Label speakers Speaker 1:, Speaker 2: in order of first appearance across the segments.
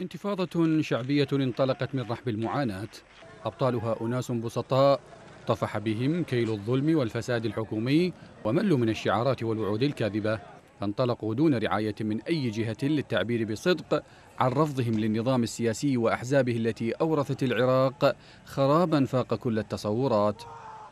Speaker 1: انتفاضة شعبية انطلقت من رحب المعاناة أبطالها أناس بسطاء طفح بهم كيل الظلم والفساد الحكومي وملوا من الشعارات والوعود الكاذبة فانطلقوا دون رعاية من أي جهة للتعبير بصدق عن رفضهم للنظام السياسي وأحزابه التي أورثت العراق خرابا فاق كل التصورات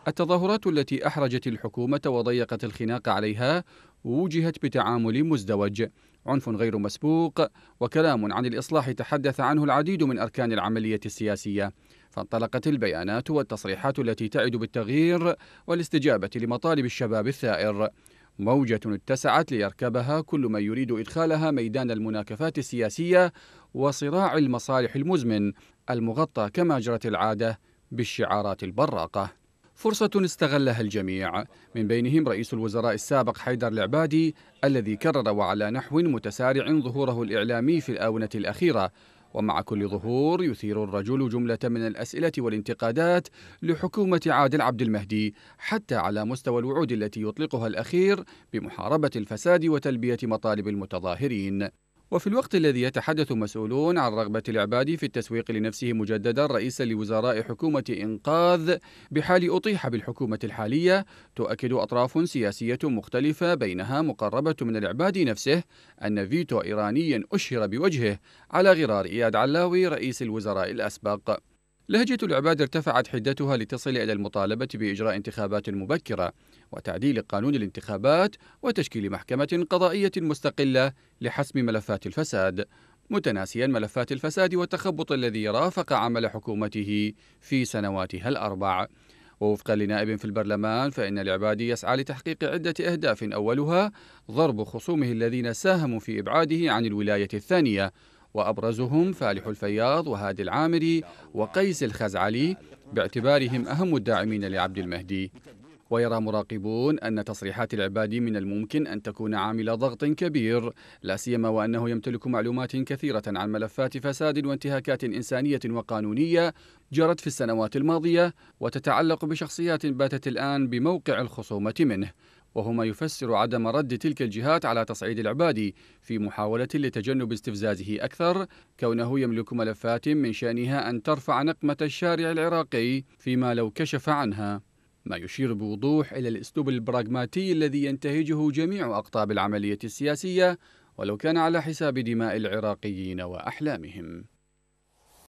Speaker 1: التظاهرات التي أحرجت الحكومة وضيقت الخناق عليها وجهت بتعامل مزدوج عنف غير مسبوق وكلام عن الإصلاح تحدث عنه العديد من أركان العملية السياسية فانطلقت البيانات والتصريحات التي تعد بالتغيير والاستجابة لمطالب الشباب الثائر موجة اتسعت ليركبها كل من يريد إدخالها ميدان المناكفات السياسية وصراع المصالح المزمن المغطى كما جرت العادة بالشعارات البراقة فرصة استغلها الجميع من بينهم رئيس الوزراء السابق حيدر العبادي الذي كرر وعلى نحو متسارع ظهوره الإعلامي في الآونة الأخيرة ومع كل ظهور يثير الرجل جملة من الأسئلة والانتقادات لحكومة عادل عبد المهدي حتى على مستوى الوعود التي يطلقها الأخير بمحاربة الفساد وتلبية مطالب المتظاهرين وفي الوقت الذي يتحدث مسؤولون عن رغبة العباد في التسويق لنفسه مجددا رئيسا لوزراء حكومة إنقاذ بحال أطيح بالحكومة الحالية تؤكد أطراف سياسية مختلفة بينها مقربة من العباد نفسه أن فيتو إيراني أشهر بوجهه على غرار إياد علاوي رئيس الوزراء الأسبق لهجة العباد ارتفعت حدتها لتصل إلى المطالبة بإجراء انتخابات مبكرة وتعديل قانون الانتخابات وتشكيل محكمة قضائية مستقلة لحسم ملفات الفساد متناسيا ملفات الفساد والتخبط الذي رافق عمل حكومته في سنواتها الأربع ووفقا لنائب في البرلمان فإن العبادي يسعى لتحقيق عدة أهداف أولها ضرب خصومه الذين ساهموا في إبعاده عن الولاية الثانية وأبرزهم فالح الفياض وهادي العامري وقيس الخزعلي باعتبارهم أهم الداعمين لعبد المهدي ويرى مراقبون أن تصريحات العبادي من الممكن أن تكون عامل ضغط كبير لا سيما وأنه يمتلك معلومات كثيرة عن ملفات فساد وانتهاكات إنسانية وقانونية جرت في السنوات الماضية وتتعلق بشخصيات باتت الآن بموقع الخصومة منه وهما يفسر عدم رد تلك الجهات على تصعيد العبادي في محاولة لتجنب استفزازه أكثر كونه يملك ملفات من شأنها أن ترفع نقمة الشارع العراقي فيما لو كشف عنها ما يشير بوضوح إلى الأسلوب البراغماتي الذي ينتهجه جميع أقطاب العملية السياسية ولو كان على حساب دماء العراقيين وأحلامهم